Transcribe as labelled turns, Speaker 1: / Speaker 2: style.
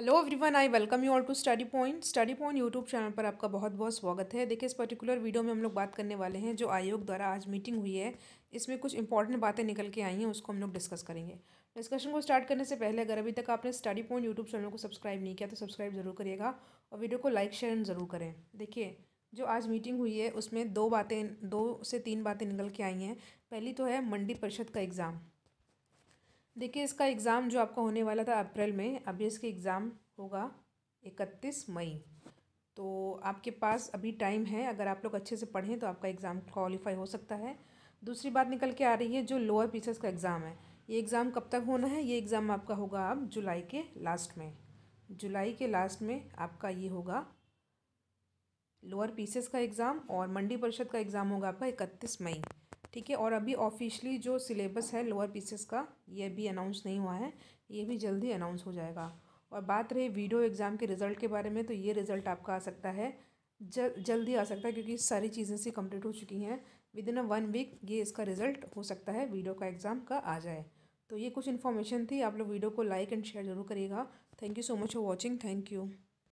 Speaker 1: hello everyone I welcome you all to study point study point YouTube channel पर आपका बहुत बहुत स्वागत है देखिए इस पर्टिकुलर वीडियो में हम लोग बात करने वाले हैं जो आयोग द्वारा आज मीटिंग हुई है इसमें कुछ इंपॉर्टेंट बातें निकल के आई हैं उसको हम लोग डिस्कस करेंगे डिस्कशन को स्टार्ट करने से पहले अगर अभी तक आपने स्टडी पॉइंट यूट्यूब चैनल को सब्सक्राइब नहीं किया तो सब्सक्राइब जरूर करिएगा और वीडियो को लाइक शेयर ज़रूर करें देखिए जो आज मीटिंग हुई है उसमें दो बातें दो से तीन बातें निकल के आई हैं पहली तो है मंडी परिषद का एग्ज़ाम देखिए इसका एग्ज़ाम जो आपका होने वाला था अप्रैल में अभी इसके एग्ज़ाम होगा इकतीस मई तो आपके पास अभी टाइम है अगर आप लोग अच्छे से पढ़ें तो आपका एग्ज़ाम क्वालिफाई हो सकता है दूसरी बात निकल के आ रही है जो लोअर पीसेस का एग्ज़ाम है ये एग्ज़ाम कब तक होना है ये एग्ज़ाम आपका होगा आप जुलाई के लास्ट में जुलाई के लास्ट में आपका ये होगा लोअर पीसेस का एग्ज़ाम और मंडी परिषद का एग्ज़ाम होगा आपका इकतीस मई ठीक है और अभी ऑफिशियली जो सिलेबस है लोअर पीसेस का ये अभी अनाउंस नहीं हुआ है ये भी जल्दी अनाउंस हो जाएगा और बात रही वीडियो एग्ज़ाम के रिज़ल्ट के बारे में तो ये रिज़ल्ट आपका आ सकता है जल जल्दी आ सकता है क्योंकि सारी चीज़ें से कंप्लीट हो चुकी हैं within a one week ये इसका रिज़ल्ट हो सकता है वीडियो का एग्ज़ाम का आ जाए तो ये कुछ इन्फॉर्मेशन थी आप लोग वीडियो को लाइक एंड शेयर जरूर करिएगा thank you so much for watching thank you